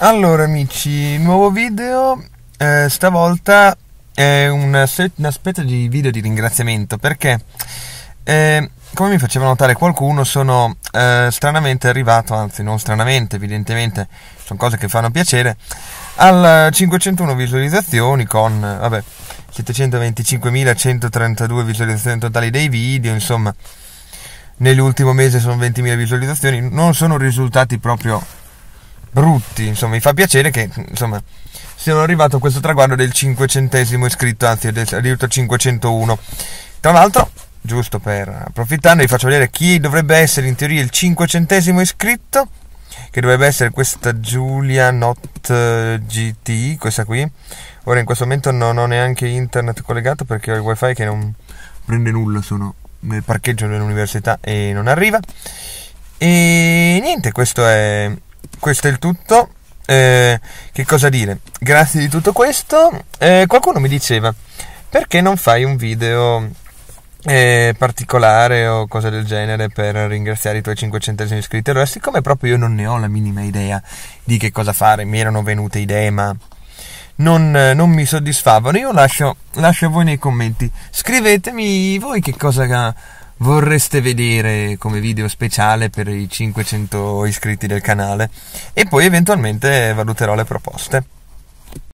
Allora amici, nuovo video, eh, stavolta è una, una, specie di video di ringraziamento perché eh, come mi faceva notare qualcuno sono eh, stranamente arrivato, anzi non stranamente evidentemente, sono cose che fanno piacere, al 501 visualizzazioni con vabbè, 725.132 visualizzazioni totali dei video, insomma nell'ultimo mese sono 20.000 visualizzazioni, non sono risultati proprio brutti. insomma, mi fa piacere che insomma, siano arrivato a questo traguardo del 500 iscritto, anzi addirittura 501. Tra l'altro, giusto per approfittarne, vi faccio vedere chi dovrebbe essere in teoria il 500 iscritto, che dovrebbe essere questa Giulia Not eh, GT, questa qui. Ora in questo momento non ho neanche internet collegato perché ho il wifi che non prende nulla, sono nel parcheggio dell'università e non arriva. E niente, questo è questo è il tutto. Eh, che cosa dire? Grazie di tutto questo. Eh, qualcuno mi diceva perché non fai un video eh, particolare o cose del genere per ringraziare i tuoi 500 iscritti. Allora, siccome proprio io non ne ho la minima idea di che cosa fare, mi erano venute idee, ma non, non mi soddisfavano, io lascio, lascio a voi nei commenti. Scrivetemi voi che cosa vorreste vedere come video speciale per i 500 iscritti del canale e poi eventualmente valuterò le proposte.